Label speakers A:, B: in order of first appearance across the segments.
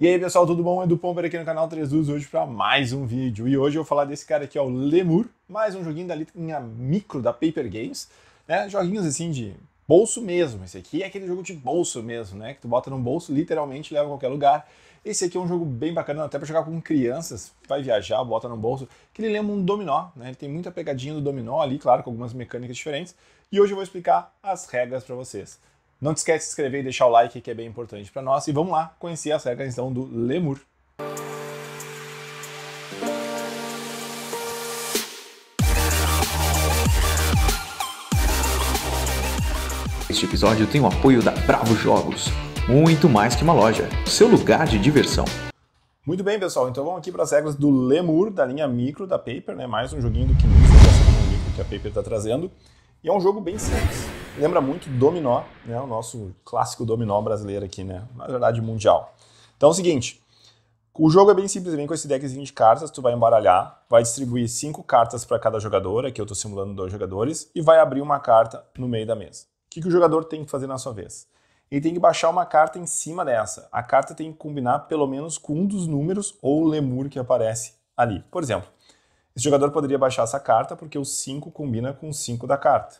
A: E aí pessoal, tudo bom? Edu Pomper aqui no canal 3 Luz hoje para mais um vídeo. E hoje eu vou falar desse cara aqui, ó, o Lemur, mais um joguinho da linha micro da Paper Games, né? Joguinhos assim de bolso mesmo. Esse aqui é aquele jogo de bolso mesmo, né? Que tu bota no bolso, literalmente leva a qualquer lugar. Esse aqui é um jogo bem bacana, até para jogar com crianças, vai viajar, bota no bolso, que ele lembra um dominó, né? Ele tem muita pegadinha do dominó ali, claro, com algumas mecânicas diferentes. E hoje eu vou explicar as regras para vocês. Não te esquece de se inscrever e deixar o like, que é bem importante para nós. E vamos lá conhecer as regras então do Lemur. Este episódio tem o apoio da Bravo Jogos, muito mais que uma loja, seu lugar de diversão. Muito bem, pessoal, então vamos aqui para as regras do Lemur, da linha micro da Paper, né? mais um joguinho do que, que a Paper está trazendo. E é um jogo bem simples lembra muito dominó, né? O nosso clássico dominó brasileiro aqui, né? Na verdade, mundial. Então é o seguinte, o jogo é bem simples, vem com esse deckzinho de cartas, tu vai embaralhar, vai distribuir cinco cartas para cada jogador, aqui eu estou simulando dois jogadores, e vai abrir uma carta no meio da mesa. O que, que o jogador tem que fazer na sua vez? Ele tem que baixar uma carta em cima dessa. A carta tem que combinar pelo menos com um dos números ou o lemur que aparece ali. Por exemplo, esse jogador poderia baixar essa carta porque o 5 combina com o 5 da carta.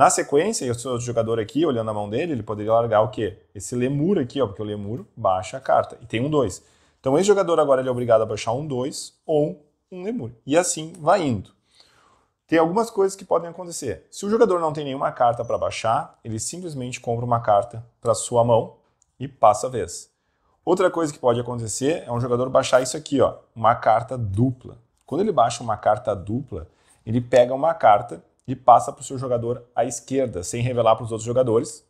A: Na sequência, eu sou jogador aqui, olhando a mão dele, ele poderia largar o quê? Esse lemur aqui, ó, porque o lemur baixa a carta. E tem um 2. Então esse jogador agora ele é obrigado a baixar um 2 ou um lemur. E assim vai indo. Tem algumas coisas que podem acontecer. Se o jogador não tem nenhuma carta para baixar, ele simplesmente compra uma carta para sua mão e passa a vez. Outra coisa que pode acontecer é um jogador baixar isso aqui, ó, uma carta dupla. Quando ele baixa uma carta dupla, ele pega uma carta e passa para o seu jogador à esquerda, sem revelar para os outros jogadores,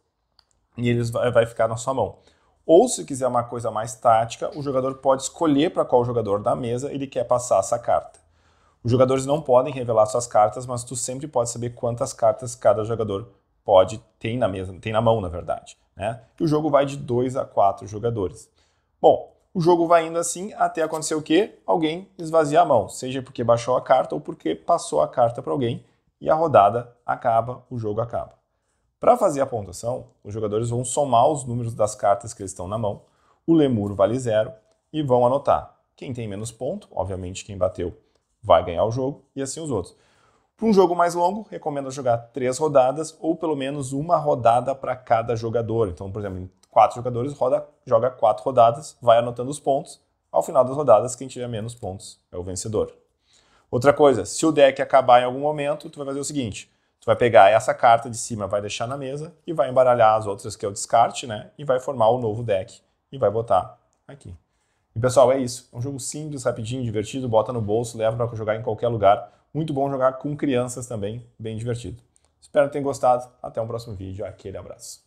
A: e ele vai ficar na sua mão. Ou se quiser uma coisa mais tática, o jogador pode escolher para qual jogador da mesa ele quer passar essa carta. Os jogadores não podem revelar suas cartas, mas tu sempre pode saber quantas cartas cada jogador pode tem na mesa, tem na mão, na verdade. Né? E o jogo vai de 2 a 4 jogadores. Bom, o jogo vai indo assim até acontecer o quê? Alguém esvaziar a mão, seja porque baixou a carta ou porque passou a carta para alguém e a rodada acaba, o jogo acaba. Para fazer a pontuação, os jogadores vão somar os números das cartas que eles estão na mão, o lemur vale zero e vão anotar. Quem tem menos ponto, obviamente quem bateu, vai ganhar o jogo e assim os outros. Para um jogo mais longo, recomendo jogar três rodadas ou pelo menos uma rodada para cada jogador. Então, por exemplo, quatro jogadores roda, joga quatro rodadas, vai anotando os pontos. Ao final das rodadas, quem tiver menos pontos é o vencedor. Outra coisa, se o deck acabar em algum momento, tu vai fazer o seguinte, tu vai pegar essa carta de cima, vai deixar na mesa e vai embaralhar as outras que é o descarte, né? E vai formar o novo deck e vai botar aqui. E pessoal, é isso. É um jogo simples, rapidinho, divertido, bota no bolso, leva para jogar em qualquer lugar. Muito bom jogar com crianças também, bem divertido. Espero que tenham gostado. Até um próximo vídeo. Aquele abraço.